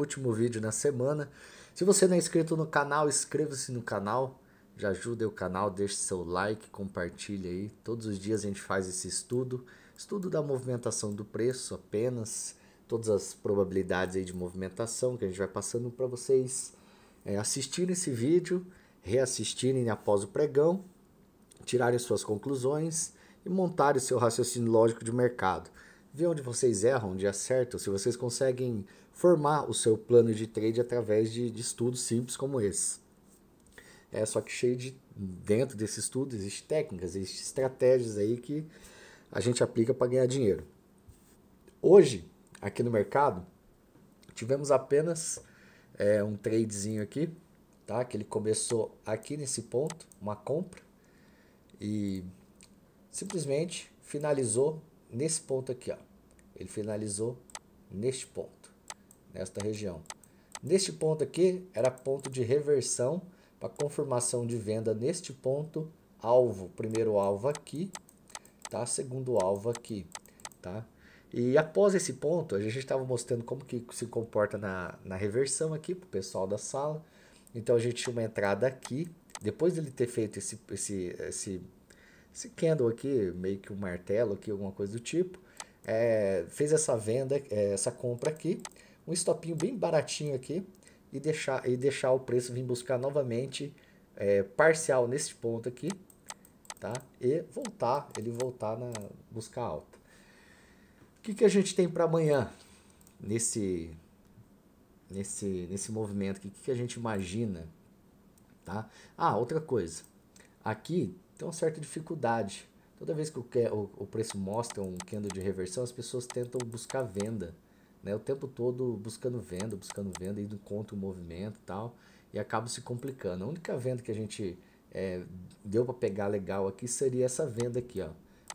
último vídeo na semana. Se você não é inscrito no canal, inscreva-se no canal, já ajuda o canal, deixe seu like, compartilhe aí. Todos os dias a gente faz esse estudo, estudo da movimentação do preço apenas, todas as probabilidades aí de movimentação que a gente vai passando para vocês é, assistirem esse vídeo, reassistirem após o pregão, tirarem suas conclusões e montarem o seu raciocínio lógico de mercado ver onde vocês erram, onde acertam, é se vocês conseguem formar o seu plano de trade através de, de estudos simples como esse. É só que cheio de dentro desse estudo existem técnicas, existem estratégias aí que a gente aplica para ganhar dinheiro. Hoje, aqui no mercado, tivemos apenas é, um tradezinho aqui, tá? Que ele começou aqui nesse ponto, uma compra, e simplesmente finalizou nesse ponto aqui, ó. Ele finalizou neste ponto nesta região. Neste ponto aqui, era ponto de reversão para confirmação de venda neste ponto, alvo, primeiro alvo aqui, tá? Segundo alvo aqui, tá? E após esse ponto, a gente estava mostrando como que se comporta na, na reversão aqui para o pessoal da sala. Então a gente tinha uma entrada aqui, depois dele ter feito esse, esse, esse, esse candle aqui, meio que um martelo aqui, alguma coisa do tipo, é, fez essa venda, é, essa compra aqui, um estopinho bem baratinho aqui e deixar, e deixar o preço vir buscar novamente é, parcial nesse ponto aqui, tá? E voltar, ele voltar na buscar alta. O que, que a gente tem para amanhã nesse nesse nesse movimento? O que, que a gente imagina, tá? Ah, outra coisa. Aqui tem uma certa dificuldade. Toda vez que o, o preço mostra um candle de reversão, as pessoas tentam buscar venda né, o tempo todo buscando venda, buscando venda, indo contra o movimento e tal, e acaba se complicando. A única venda que a gente é, deu para pegar legal aqui seria essa venda aqui, ó.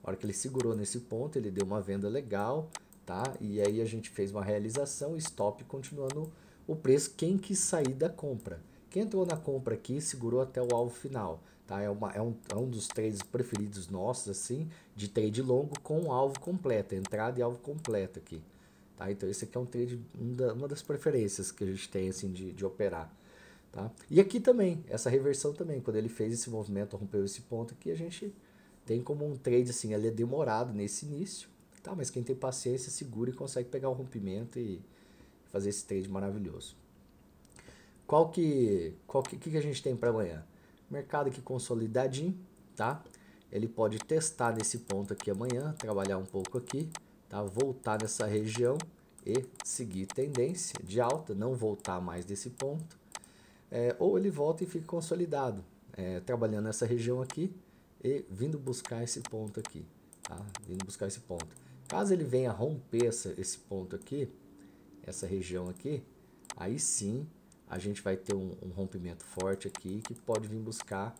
A hora que ele segurou nesse ponto, ele deu uma venda legal, tá? E aí a gente fez uma realização, stop, continuando o preço. Quem quis sair da compra? Quem entrou na compra aqui segurou até o alvo final, tá? É, uma, é, um, é um dos trades preferidos nossos, assim, de trade longo com alvo completo, entrada e alvo completo aqui. Tá? Então esse aqui é um trade, uma das preferências que a gente tem assim, de, de operar. Tá? E aqui também, essa reversão também, quando ele fez esse movimento, rompeu esse ponto aqui, a gente tem como um trade assim, ele é demorado nesse início, tá? mas quem tem paciência segura e consegue pegar o rompimento e fazer esse trade maravilhoso. Qual que, qual que, que, a gente tem para amanhã? Mercado aqui consolidadinho, tá? Ele pode testar nesse ponto aqui amanhã, trabalhar um pouco aqui, tá? voltar nessa região e seguir tendência de alta, não voltar mais desse ponto, é, ou ele volta e fica consolidado, é, trabalhando nessa região aqui e vindo buscar esse ponto aqui, tá? vindo buscar esse ponto. Caso ele venha romper essa, esse ponto aqui, essa região aqui, aí sim a gente vai ter um, um rompimento forte aqui que pode vir buscar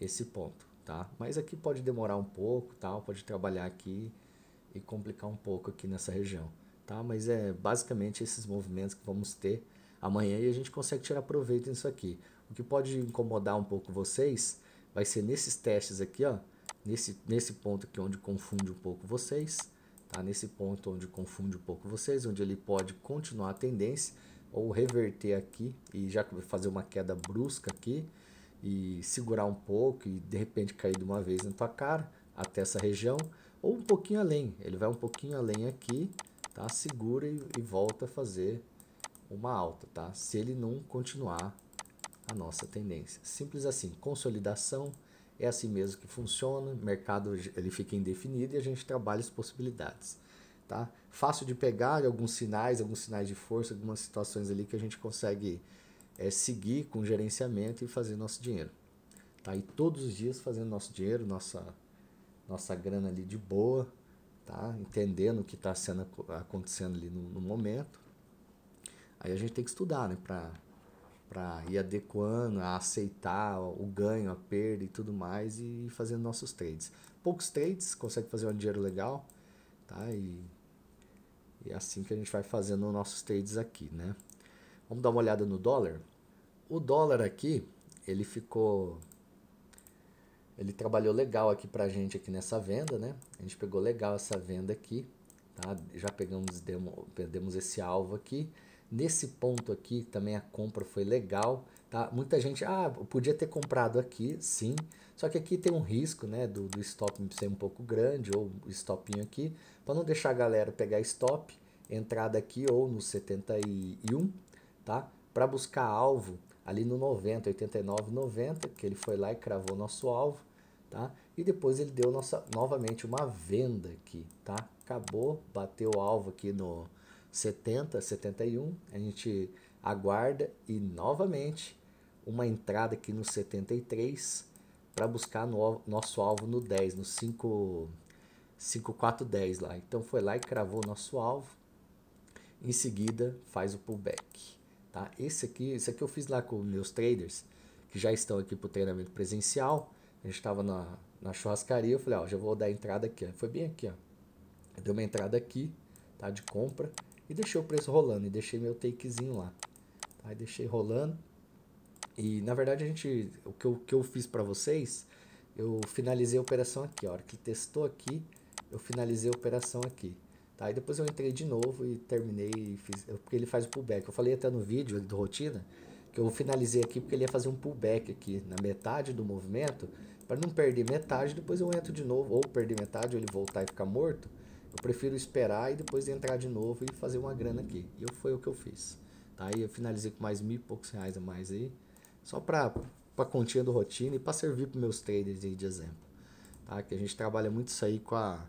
esse ponto, tá? Mas aqui pode demorar um pouco, tal, pode trabalhar aqui e complicar um pouco aqui nessa região, tá? Mas é basicamente esses movimentos que vamos ter amanhã e a gente consegue tirar proveito nisso aqui. O que pode incomodar um pouco vocês vai ser nesses testes aqui, ó, nesse, nesse ponto aqui onde confunde um pouco vocês, tá? Nesse ponto onde confunde um pouco vocês, onde ele pode continuar a tendência ou reverter aqui e já fazer uma queda brusca aqui e segurar um pouco e de repente cair de uma vez na tua cara até essa região ou um pouquinho além. Ele vai um pouquinho além aqui, tá? Segura e, e volta a fazer uma alta, tá? Se ele não continuar a nossa tendência. Simples assim, consolidação é assim mesmo que funciona, mercado ele fica indefinido e a gente trabalha as possibilidades, tá? Fácil de pegar alguns sinais, alguns sinais de força, algumas situações ali que a gente consegue é, seguir com gerenciamento e fazer nosso dinheiro tá? E todos os dias fazendo nosso dinheiro, nossa nossa grana ali de boa, tá? entendendo o que está acontecendo ali no, no, momento. Aí a gente tem que estudar né? para ir adequando, a aceitar o ganho, a perda e tudo mais e ir fazendo nossos trades. Poucos trades, consegue fazer um dinheiro legal tá? e, e é assim que a gente vai fazendo nossos trades aqui. Né? Vamos dar uma olhada no dólar? O dólar aqui, ele ficou ele trabalhou legal aqui pra gente aqui nessa venda, né? A gente pegou legal essa venda aqui, tá? Já pegamos, demo, perdemos esse alvo aqui. Nesse ponto aqui também a compra foi legal, tá? Muita gente, ah, podia ter comprado aqui, sim. Só que aqui tem um risco, né, do, do stop ser um pouco grande ou stopinho aqui, para não deixar a galera pegar stop, entrada aqui ou no 71, tá? Para buscar alvo, ali no 90, 89, 90, que ele foi lá e cravou nosso alvo, tá? E depois ele deu nossa, novamente uma venda aqui, tá? Acabou, bateu o alvo aqui no 70, 71, a gente aguarda e novamente uma entrada aqui no 73 para buscar no, nosso alvo no 10, no 5 5410 lá. Então foi lá e cravou nosso alvo. Em seguida, faz o pullback. Tá? Esse aqui, esse aqui eu fiz lá com meus traders que já estão aqui para o treinamento presencial. A gente estava na, na churrascaria, eu falei, ó, já vou dar a entrada aqui. Foi bem aqui, ó. Eu dei uma entrada aqui, tá? De compra. E deixei o preço rolando. E deixei meu takezinho lá. Tá? E deixei rolando. E na verdade a gente. O que eu, que eu fiz para vocês, eu finalizei a operação aqui. Ó. A hora que testou aqui, eu finalizei a operação aqui. Tá? E depois eu entrei de novo e terminei, e fiz, porque ele faz o pullback. Eu falei até no vídeo do Rotina, que eu finalizei aqui porque ele ia fazer um pullback aqui na metade do movimento, para não perder metade, depois eu entro de novo, ou perder metade, ou ele voltar e ficar morto. Eu prefiro esperar e depois entrar de novo e fazer uma grana aqui. E foi o que eu fiz. Tá? E eu finalizei com mais mil e poucos reais a mais aí, só para a continha do Rotina e para servir para meus traders aí de exemplo. Tá? Que a gente trabalha muito isso aí com a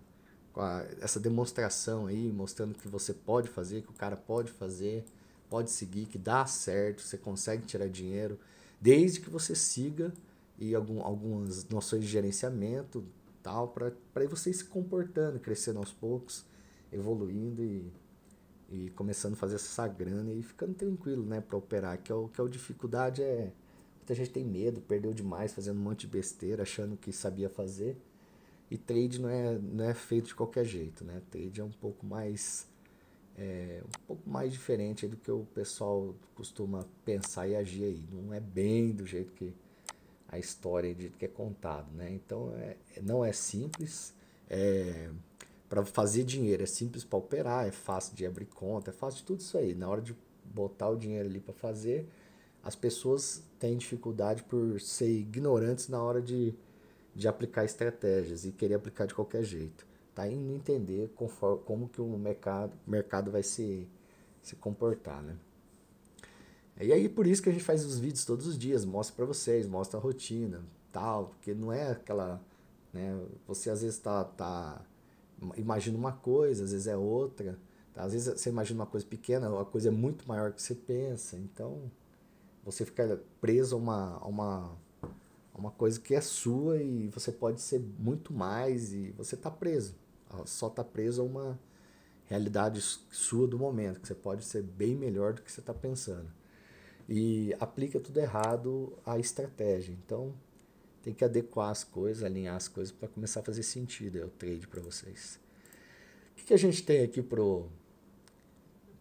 com a, essa demonstração aí, mostrando que você pode fazer, que o cara pode fazer, pode seguir, que dá certo, você consegue tirar dinheiro, desde que você siga e algum, algumas noções de gerenciamento tal, para você ir se comportando, crescendo aos poucos, evoluindo e, e começando a fazer essa grana e ficando tranquilo, né, para operar, que é o que é a dificuldade é muita gente tem medo, perdeu demais fazendo um monte de besteira, achando que sabia fazer e trade não é, não é feito de qualquer jeito, né? Trade é um pouco mais é, um pouco mais diferente do que o pessoal costuma pensar e agir aí. Não é bem do jeito que a história do que é contado, né? Então é, é não é simples. É, para fazer dinheiro é simples para operar, é fácil de abrir conta, é fácil de tudo isso aí. Na hora de botar o dinheiro ali para fazer, as pessoas têm dificuldade por ser ignorantes na hora de de aplicar estratégias e querer aplicar de qualquer jeito. tá? indo entender conforme, como que o mercado, mercado vai se, se comportar, né? E aí por isso que a gente faz os vídeos todos os dias, mostra para vocês, mostra a rotina, tal, porque não é aquela, né, você às vezes tá, tá imagina uma coisa, às vezes é outra, tá? às vezes você imagina uma coisa pequena, a coisa é muito maior que você pensa, então você fica preso a uma, a uma é uma coisa que é sua e você pode ser muito mais e você tá preso. Só tá preso a uma realidade sua do momento, que você pode ser bem melhor do que você tá pensando. E aplica tudo errado à estratégia. Então, tem que adequar as coisas, alinhar as coisas para começar a fazer sentido. É o trade para vocês. O que, que, a gente tem aqui pro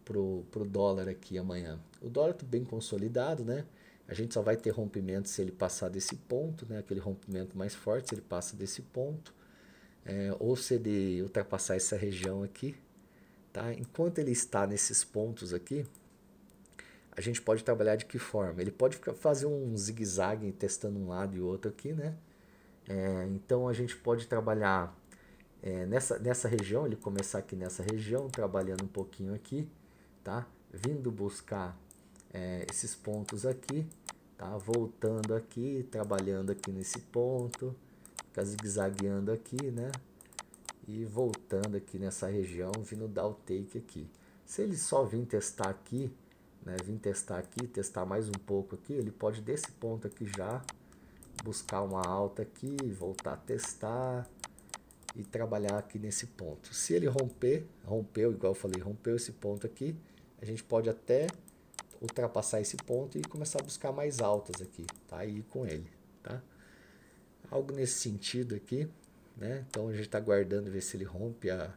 pro pro dólar aqui amanhã? O dólar tá bem consolidado, né? A gente só vai ter rompimento se ele passar desse ponto, né? aquele rompimento mais forte, se ele passa desse ponto, é, ou se ele ultrapassar essa região aqui. Tá? Enquanto ele está nesses pontos aqui, a gente pode trabalhar de que forma? Ele pode fazer um zigue-zague testando um lado e outro aqui, né? É, então a gente pode trabalhar é, nessa, nessa região, ele começar aqui nessa região, trabalhando um pouquinho aqui, tá? Vindo buscar é, esses pontos aqui, tá? Voltando aqui, trabalhando aqui nesse ponto, ficar zigue-zagueando aqui, né? E voltando aqui nessa região, vindo dar o take aqui. Se ele só vir testar aqui, né? Vim testar aqui, testar mais um pouco aqui, ele pode desse ponto aqui já buscar uma alta aqui, voltar a testar e trabalhar aqui nesse ponto. Se ele romper, rompeu, igual eu falei, rompeu esse ponto aqui, a gente pode até ultrapassar esse ponto e começar a buscar mais altas aqui, tá? E ir com ele, tá? Algo nesse sentido aqui, né? Então a gente está aguardando ver se ele rompe a,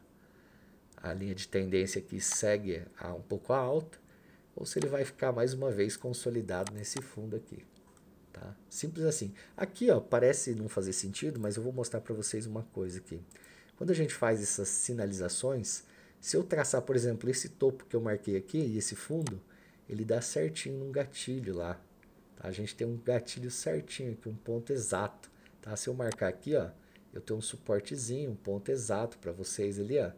a linha de tendência que segue a, um pouco a alta ou se ele vai ficar mais uma vez consolidado nesse fundo aqui, tá? Simples assim. Aqui, ó, parece não fazer sentido, mas eu vou mostrar para vocês uma coisa aqui. Quando a gente faz essas sinalizações, se eu traçar, por exemplo, esse topo que eu marquei aqui e esse fundo, ele dá certinho num gatilho lá. Tá? A gente tem um gatilho certinho aqui, um ponto exato. Tá? Se eu marcar aqui, ó, eu tenho um suportezinho, um ponto exato para vocês ali. Ó,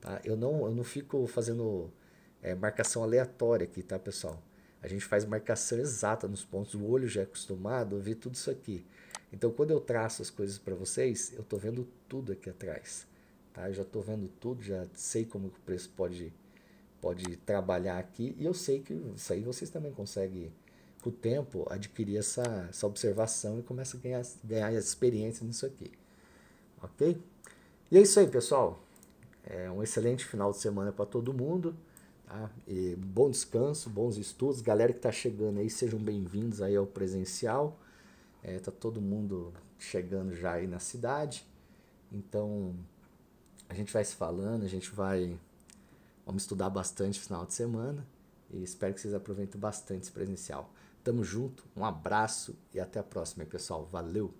tá? eu, não, eu não fico fazendo é, marcação aleatória aqui, tá, pessoal? A gente faz marcação exata nos pontos, o olho já é acostumado a ver tudo isso aqui. Então, quando eu traço as coisas para vocês, eu estou vendo tudo aqui atrás. Tá? Eu já estou vendo tudo, já sei como o preço pode ir pode trabalhar aqui. E eu sei que isso aí vocês também conseguem, com o tempo, adquirir essa, essa observação e começa a ganhar, ganhar experiência nisso aqui. Ok? E é isso aí, pessoal. É um excelente final de semana para todo mundo. Tá? E bom descanso, bons estudos. Galera que está chegando aí, sejam bem-vindos aí ao presencial. É, tá todo mundo chegando já aí na cidade. Então, a gente vai se falando, a gente vai Vamos estudar bastante final de semana e espero que vocês aproveitem bastante esse presencial. Tamo junto, um abraço e até a próxima, pessoal. Valeu!